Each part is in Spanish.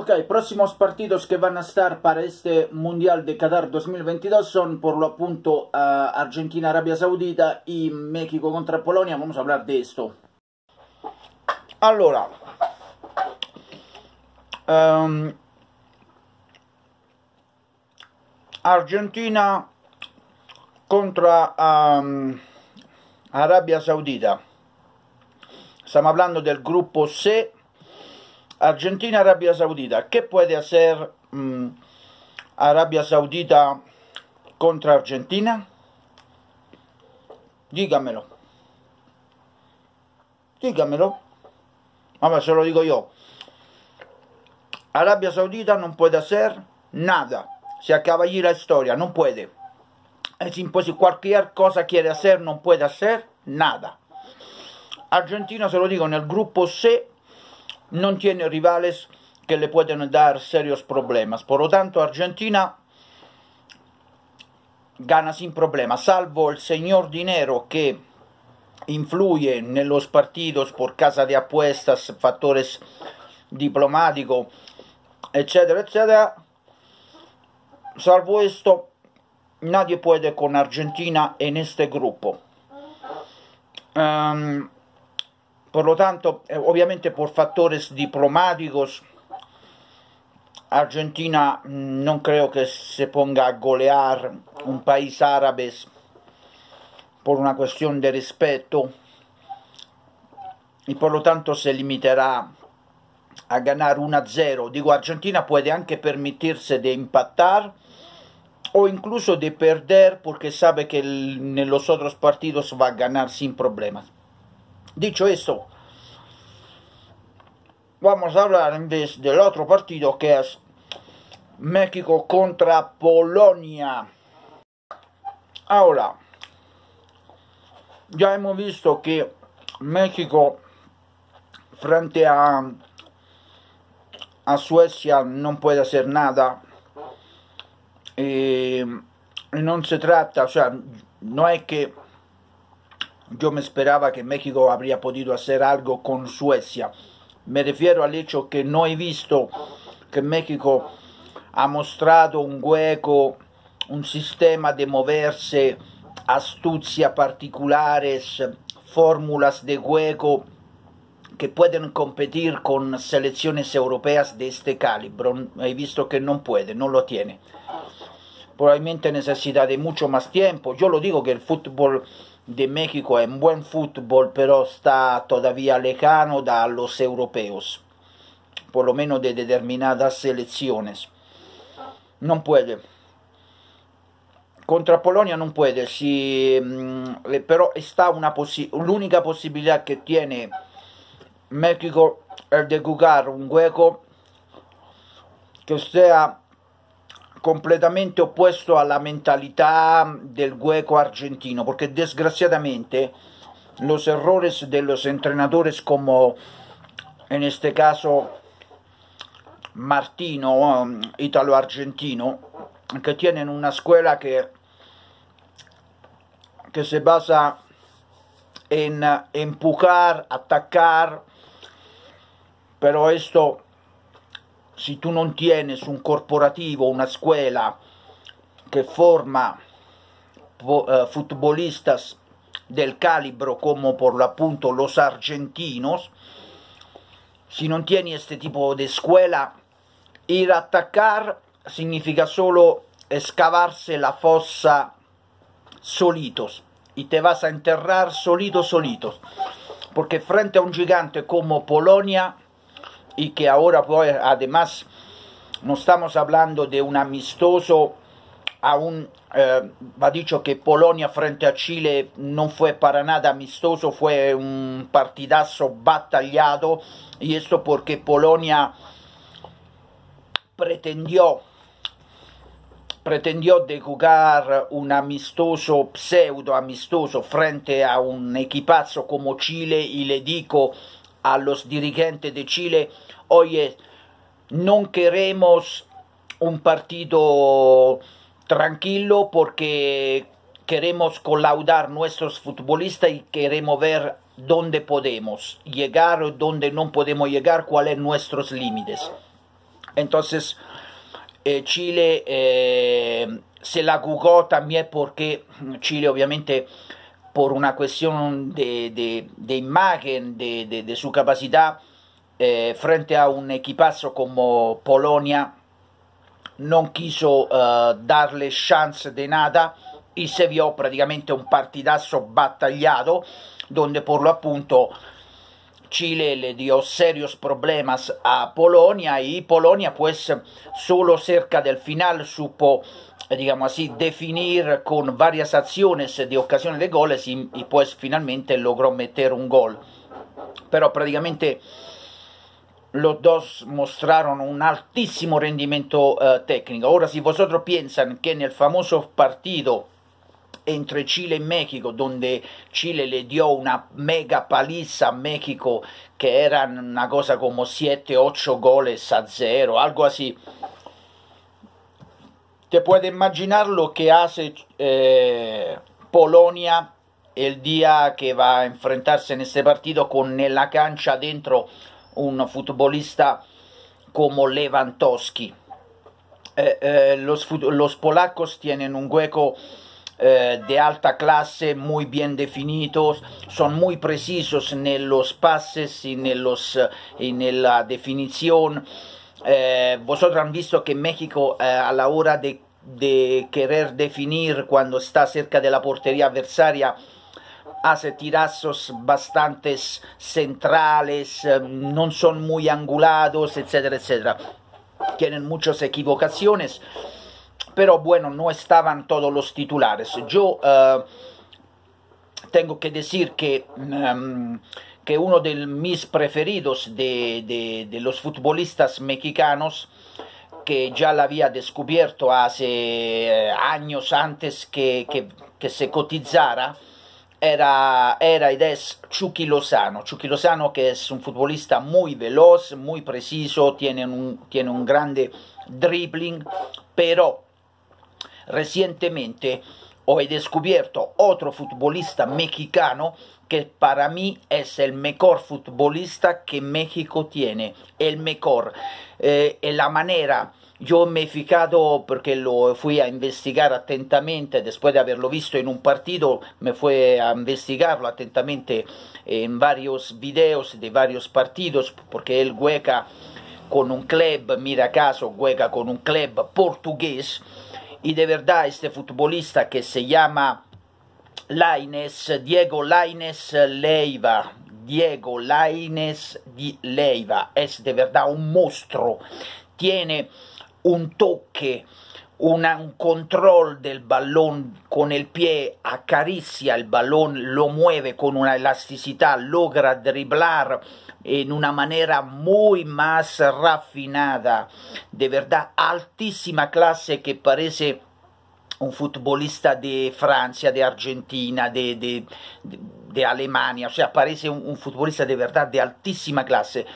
Ok, próximos partidos que van a estar para este Mundial de Qatar 2022 son por lo apunto uh, eh, Argentina, Arabia Saudita y México contra Polonia. Vamos a hablar de esto. Allora, um, Argentina contra um, Arabia Saudita. Stiamo parlando del gruppo C Argentina-Arabia Saudita. che può hacer mmm, Arabia Saudita contro Argentina? Dígamelo. Dígamelo. vabbè se lo dico io, Arabia Saudita non può hacer nada. Se acaba allí la storia, non può, Es imposible. Cualquier cosa quiere hacer, non può hacer nada. Argentina, se lo dico nel gruppo C non tiene rivales che le pueden dar serios problemas. Por lo tanto, Argentina gana sin problema, salvo il signor dinero che influye en los partidos por casa de apuestas, factores diplomatico, eccetera, eccetera. Salvo questo, nadie può con Argentina en este gruppo. Um, Por lo tanto, eh, ovviamente por factores diplomáticos, Argentina mm, no creo que se ponga a golear un país árabe por una cuestión de respeto y por lo tanto se limiterá a ganar 1-0. Digo, Argentina puede anche permitirse de empatar o incluso de perder porque sabe que en los otros partidos va a ganar sin problemas. Dicho esto, vamos a hablar en vez del otro partido que es México contra Polonia. Ahora, ya hemos visto que México frente a, a Suecia non può hacer nada. E, eh, e non si tratta, cioè, non è che Yo me esperaba que México habría podido hacer algo con Suecia. Me refiero al hecho que no he visto que México ha mostrato un hueco, un sistema de moverse, astucia particulares, fórmulas de hueco que pueden competir con selecciones europeas de este calibro. He visto que no puede, no lo tiene. Probablemente necesita de mucho más tiempo. Yo lo digo que el fútbol de México es un buen fútbol, pero está todavía lejano de los europeos, por lo menos de determinadas selecciones. No puede. Contra Polonia no puede, si, mm, eh, pero está una posi única posibilidad tiene México es de jugar un hueco che sia completamente opuesto a la mentalidad del hueco argentino, porque desgraciadamente los errores de los entrenadores como en este caso Martino, um, italo-argentino, que tienen una escuela que, que se basa en uh, empujar, atacar, pero esto se tu non tieni su un corporativo una scuola che forma eh, futbolistas del calibro come per l'appunto los argentinos, se non tieni questo tipo di scuola, ir attaccar significa solo scavarsi la fossa solitos y te vas a enterrar solito solito perché frente a un gigante come Polonia y que ahora pues, además no estamos hablando de un amistoso, aún un eh, va dicho que Polonia frente a Chile no fue para nada amistoso, fue un partidazo batallado y esto porque Polonia pretendió pretendió de jugar un amistoso, pseudo amistoso, frente a un equipazo como Chile y le digo a los dirigentes de Chile, oye, no queremos un partido tranquilo porque queremos colaudar nuestros futbolistas y queremos ver dónde podemos llegar dónde no podemos llegar, cuáles son nuestros límites. Entonces, eh, Chile eh, se la jugó también porque Chile obviamente por una cuestión de, de, de imagen, de, de, su capacidad eh, frente a un equipazo como Polonia, non quiso eh, darle chance de nada y se vio prácticamente un partidazo battagliato, donde por lo appunto Chile le dio serios problemas a Polonia y Polonia pues solo cerca del final supo diciamo così, definir con varie azioni di occasione de gol y, y, finalmente logrò mettere un gol. Pero praticamente los dos mostrarono un altissimo rendimento uh, eh, técnico. Ahora, si vosotros piensan que en el famoso partito entre Cile e México, dove Cile le dio una mega paliza a México, che eran una cosa come 7, 8 goles a 0, algo así te puedes imaginar lo que hace eh, Polonia el día que va a enfrentarse en este partido con la cancha dentro un futbolista como Lewandowski. Eh, eh, los, los, polacos tienen un hueco eh, de alta clase, muy bien definidos, son muy precisos en los pases y, en eh, la definición. Eh, vosotros han visto que México eh, a la hora de, querer definir cuando está cerca de la portería adversaria hace tirazos bastante centrales, eh, no son muy angulados, etcétera, etcétera. Tienen muchas equivocaciones, pero bueno, no estaban todos los titulares. Yo tengo que decir que em, uno de mis preferidos de, los futbolistas mexicanos, que ya la había descubierto hace eh, años antes que, se cotizara, era, era Chucky Lozano. Chucky Lozano que es un futbolista muy veloz, muy preciso, tiene un, tiene un grande dribbling, pero recientemente he descubierto otro futbolista mexicano que para mí es el mejor futbolista que México tiene, el mejor. Eh, la manera, yo me he fijado porque lo fui a investigar atentamente después de haberlo visto en un partido, me fui a investigarlo atentamente en varios videos de varios partidos porque él juega con un club, mira caso, juega con un club portugués y de verdad este futbolista que se llama Laines, Diego Laines eh, Leiva. Diego Laines Leiva es de verdad un monstruo. Tiene un toque, un control del balón con el pie, acaricia el balón, lo mueve con una elasticidad, logra driblar en una manera muy más refinada. De verdad, altísima clase que parece un futbolista de Francia, de Argentina, de, Alemania, o sea, parece un, futbolista de verdad de altísima clase,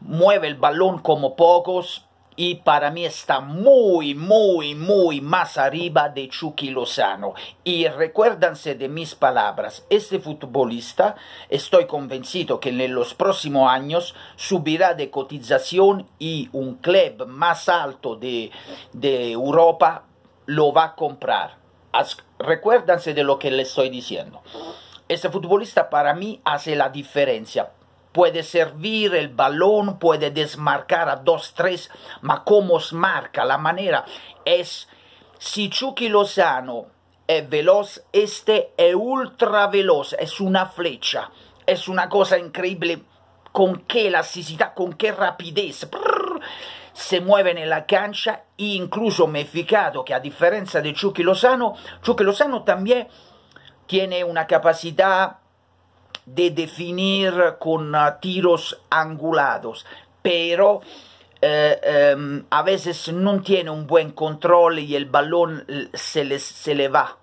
mueve el balón como pocos, y para mí está muy, muy, muy más arriba de Chucky Lozano. Y recuérdanse de mis palabras, este futbolista estoy convencido que en los próximos años subirá de cotización y un club más alto de Europa lo va a comprar. recuérdense de lo que les estoy diciendo. Este futbolista para mí hace la diferencia. Puede servir el balón, puede desmarcar a dos, tres, ma cómo marca, la manera es... Si Chucky Lozano es veloz, este es ultra veloz, es una flecha, es una cosa increíble con qué elasticidad, con qué rapidez. se mueve en la cancha incluso me he fijado que a diferencia de Chucky Lozano, Chucky Lozano también tiene una capacidad de definir con ah, tiros angulados, pero eh, em, a veces no tiene un buen control y el balón se le, se va.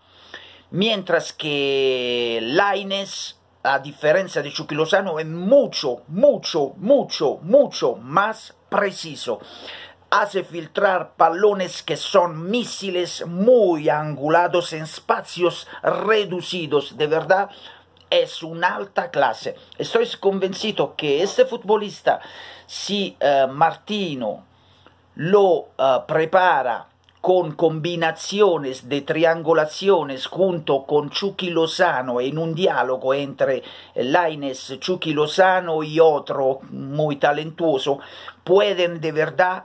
Mientras que Laines, a diferencia de Chucky Lozano, es mucho, mucho, mucho, mucho más preciso hace filtrar palones que son misiles muy angulados en espacios reducidos. De verdad, es una alta clase. Estoy convencido que este futbolista, si eh, Martino lo eh, prepara con combinaciones de triangulaciones junto con Chucky Lozano en un diálogo entre Laines, Chucky Lozano y otro muy talentoso, pueden de verdad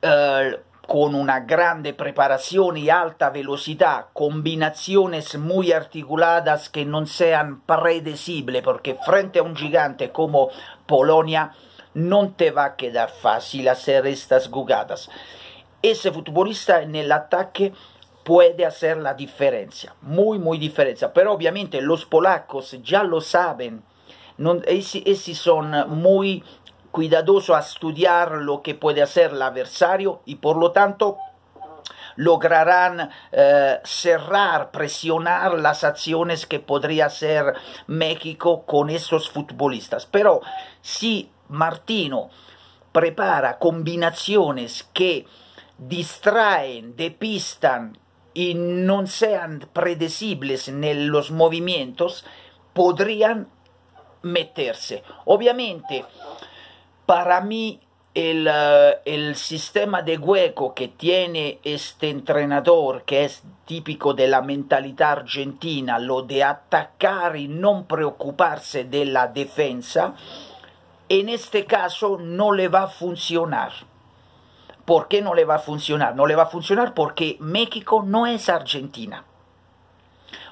eh, con una grande preparazione e alta velocità, combinaciones muy articuladas che non siano predecibles, perché frente a un gigante come Polonia non te va a quedar facile hacer estas jugadas. Ese futbolista en el ataque puede hacer la differenza, muy, muy differenza. Pero ovviamente los polacos già lo saben, non, essi, essi sono molto cuidadoso a estudiar lo que puede hacer el adversario y por lo tanto lograrán eh, cerrar, presionar las acciones que podría hacer México con esos futbolistas. Pero si Martino prepara combinaciones que distraen, depistan y no sean predecibles en los movimientos, podrían meterse. Obviamente, para mí el, el, sistema de hueco que tiene este entrenador, que es típico de la mentalidad argentina, lo de atacar y no preocuparse de la defensa, en este caso no le va a funcionar. ¿Por qué no le va a funcionar? No le va a funcionar porque México no es Argentina.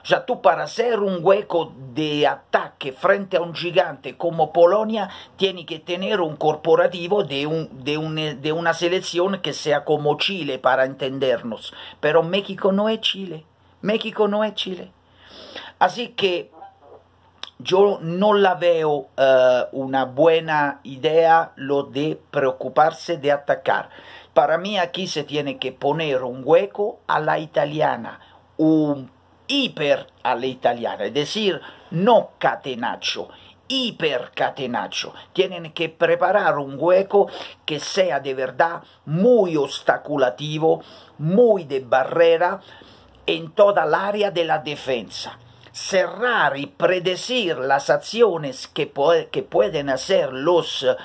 sea, tú para ser un hueco de ataque frente a un gigante como Polonia, tienes que tener un corporativo de, una selección que sea como Chile, para entendernos. Pero México no es Chile. México no es Chile. Así que yo no la veo eh, una buena idea lo de preocuparse de atacar. Para mí aquí se tiene que poner un hueco a la italiana, un hiper a italiana, es decir, no catenaccio, catenaccio. Tienen que preparar un hueco que sea de verdad muy obstaculativo, muy de barrera en toda el área de la defensa. Cerrar y predecir las acciones que, pueden hacer los eh,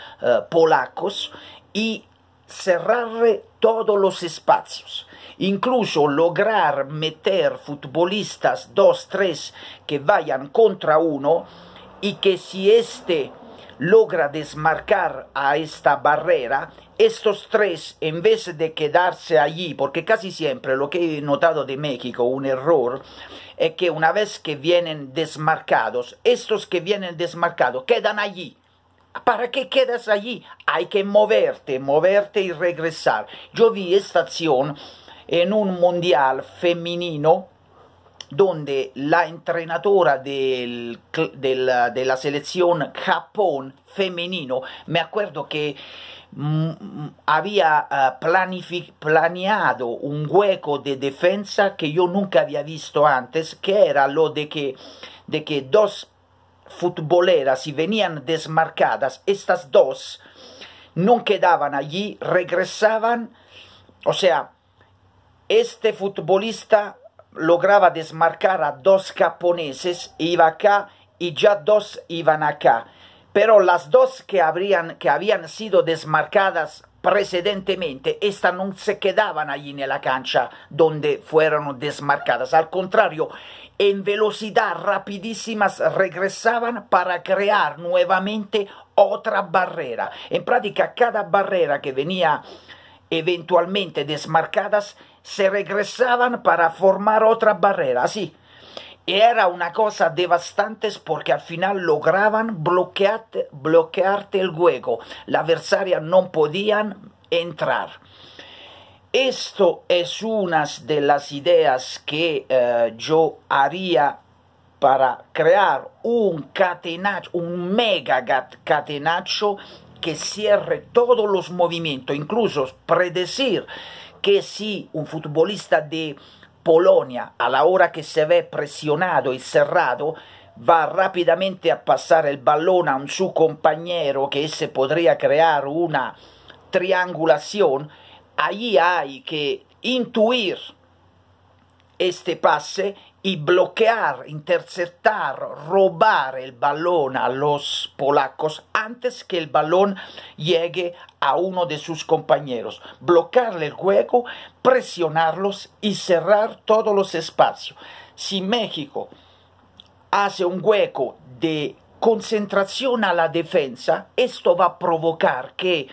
polacos y cerrar todos los espacios incluso lograr meter futbolistas dos, tres que vayan contra uno y que si éste logra desmarcar a esta barrera, estos tres, en vez de quedarse allí, porque casi siempre lo que he notado de México, un error, es que una vez que vienen desmarcados, estos que vienen desmarcados quedan allí. ¿Para qué quedas allí? Hay que moverte, moverte y regresar. Yo vi esta acción en un mundial femenino donde la entrenadora del, de la selección Japón femenino, me acuerdo que mm, había ah, planeado un hueco de defensa que yo nunca había visto antes, que era lo de que, de que dos futboleras, si venían desmarcadas, estas dos no quedaban allí, regresaban, o sea, este futbolista lograba desmarcar a dos japoneses, iba acá y ya dos iban acá. Pero las dos que, habían sido desmarcadas precedentemente, estas no se quedaban allí en la cancha donde fueron desmarcadas. Al contrario, en velocidad rapidísimas regresaban para crear nuevamente otra barrera. En práctica, cada barrera que venía eventualmente desmarcadas se regresaban para formar otra barrera. Así, era una cosa devastante porque al final lograban bloquearte, el juego. La adversaria no podían entrar. Esto es una de las ideas que eh, yo haría para crear un catenacho, un mega catenacho que cierre todos los movimientos, incluso predecir que si un futbolista de Polonia, a la hora que se ve presionado y cerrado, va rápidamente a pasar el balón a un su compañero que se podría crear una triangulación, ahí hay que intuir este pase y bloquear, interceptar, robar el balón a los polacos antes que el balón llegue a uno de sus compañeros, bloquearle el juego, presionarlos y cerrar todos los espacios. Si México hace un hueco de concentración a la defensa, esto va a provocar que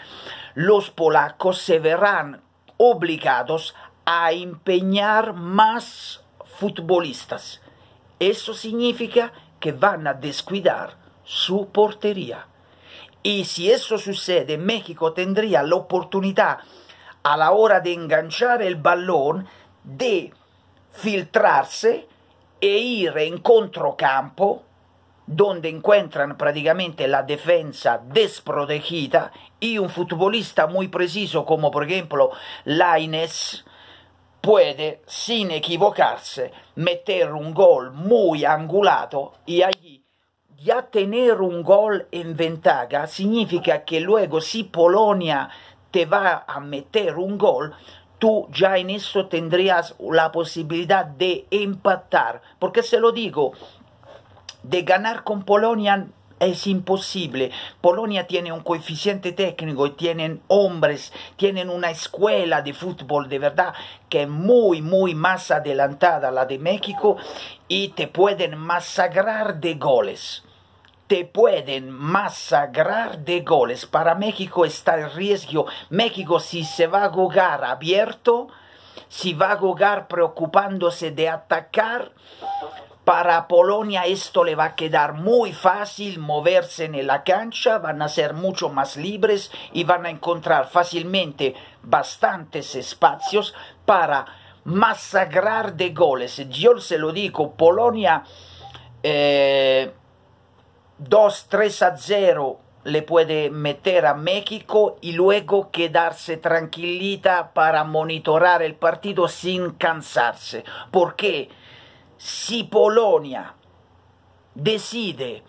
los polacos se verán obligados a empeñar más futbolistas. Eso significa que van a descuidar su portería. Y si eso sucede, México tendría la oportunidad a la hora de enganchar el balón de filtrarse e ir en controcampo donde encuentran prácticamente la defensa desprotegida y un futbolista muy preciso como por ejemplo Laines puede, sin equivocarse, meter un gol muy angulado y allí ya tener un gol en ventaja significa que luego si Polonia te va a meter un gol, tú ya en eso tendrías la posibilidad de empatar. Porque se lo digo, de ganar con Polonia es imposible. Polonia tiene un coeficiente técnico y tienen hombres, tienen una escuela de fútbol de verdad que es muy, muy más adelantada la de México y te pueden masacrar de goles te pueden masacrar de goles. Para México está el riesgo. México si se va a jugar abierto, si va a jugar preocupándose de atacar, para Polonia esto le va a quedar muy fácil moverse en la cancha, van a ser mucho más libres y van a encontrar fácilmente bastantes espacios para masacrar de goles. Yo se lo digo, Polonia 2-3 eh, a 0 le puede meter a México y luego quedarse tranquilita para monitorar el partido sin cansarse. ¿Por qué? si Polonia decide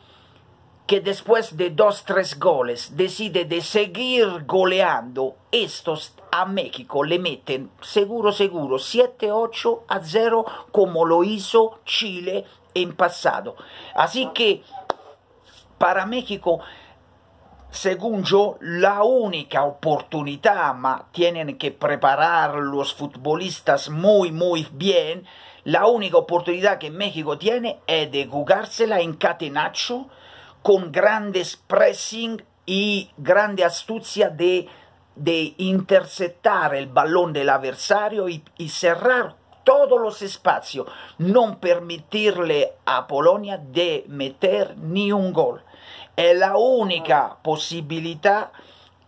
que después de dos, tres goles decide de seguir goleando, estos a México le meten seguro, seguro 7, 8 a 0 como lo hizo Chile en pasado. Así que para México, según yo, la única oportunidad, ma tienen que preparar los futbolistas muy, muy bien, la única oportunidad que México tiene es de jugársela en catenaccio con grandes pressing y grande astucia de, de interceptar el balón del adversario y, y cerrar todos los espacios, no permitirle a Polonia de meter ni un gol. Es la única posibilidad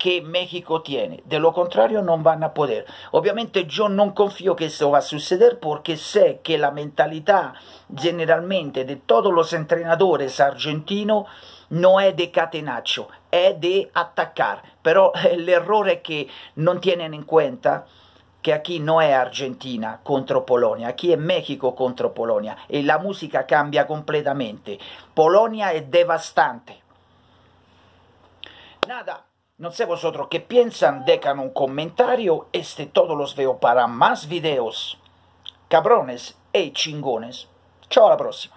que México tiene. De lo contrario, no van a poder. Obviamente yo no confío que eso va a suceder porque sé que la mentalidad generalmente de todos los entrenadores argentinos no es de catenaccio, es de atacar. Pero el error es que no tienen en cuenta che a chi non è Argentina contro Polonia, a chi è Messico contro Polonia e la musica cambia completamente. Polonia è devastante. Nada. No sé vosotros qué piensan, dejan un comentario, este todos los veo para más videos. Cabrones e chingones. Chao la próxima.